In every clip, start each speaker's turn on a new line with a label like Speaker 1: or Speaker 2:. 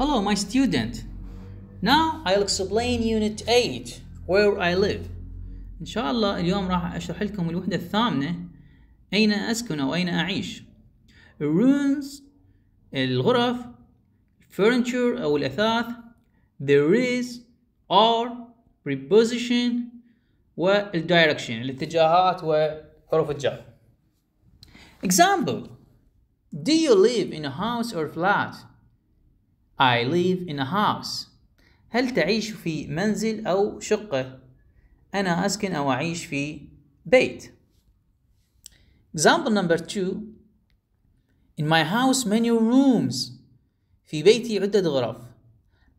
Speaker 1: Hello, my student. Now I'll explain unit 8 where I live. إن شاء الله اليوم راح أشرح لكم الوحدة الثامنة أين أسكن أو أين أعيش. Rooms الغرف furniture أو الأثاث there is are preposition والdirection الاتجاهات وحروف الجر. Example Do you live in a house or flat? I live in a house هل تعيش في منزل أو شقة؟ أنا أسكن أو أعيش في بيت Example number two In my house many rooms في بيتي عدة غرف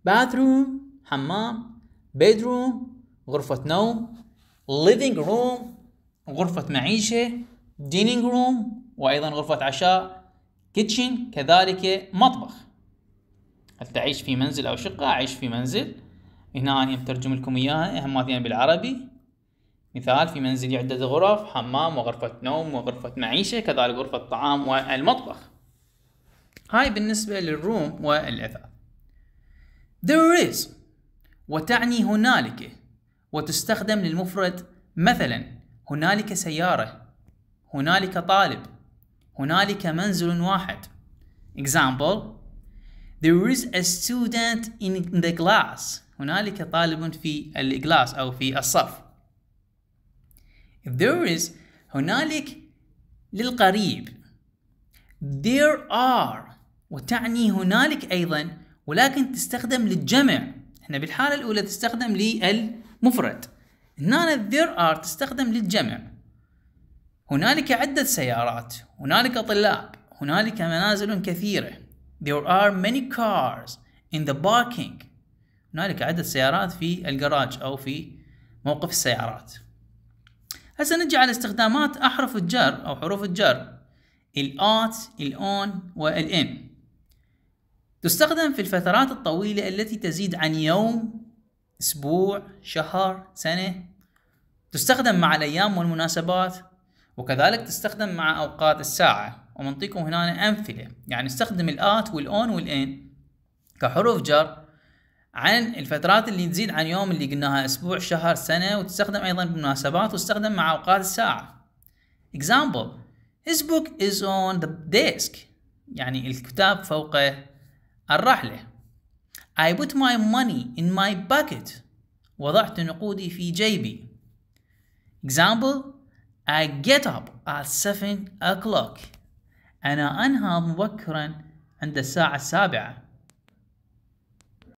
Speaker 1: Bathroom حمام Bedroom غرفة نوم Living room غرفة معيشة Dining room وأيضا غرفة عشاء Kitchen كذلك مطبخ هل تعيش في منزل أو شقة أعيش في منزل هنا أنا مترجم لكم إياها هماتين بالعربي مثال في منزلي عدة غرف حمام وغرفة نوم وغرفة معيشة كذلك غرفة طعام والمطبخ هاي بالنسبة للروم والأثاث there is وتعني هنالك وتستخدم للمفرد مثلا هنالك سيارة هنالك طالب هنالك منزل واحد example There is a student in the class هنالك طالب في الكلاس أو في الصف There is هنالك للقريب There are وتعني هنالك أيضا ولكن تستخدم للجمع احنا بالحالة الأولى تستخدم للمفرد هنا there are تستخدم للجمع هنالك عدة سيارات هنالك طلاب هنالك منازل كثيرة There are many cars in the parking. هنالك عدد سيارات في الجراج أو في موقف السيارات. هسه نجي على استخدامات أحرف الجر أو حروف الجر الآت الأون والإم تستخدم في الفترات الطويلة التي تزيد عن يوم أسبوع شهر سنة تستخدم مع الأيام والمناسبات وكذلك تستخدم مع أوقات الساعة ومنطيكم هنا امثله يعني استخدم الات والاون والان كحروف جر عن الفترات اللي تزيد عن يوم اللي قلناها اسبوع شهر سنه وتستخدم ايضا بالمناسبات وتستخدم مع اوقات الساعه example his book is on the desk يعني الكتاب فوق الرحله I put my money in my bucket. وضعت نقودي في جيبي. Example I get up at 7 o'clock. أنا أنهض مبكرا عند الساعة السابعة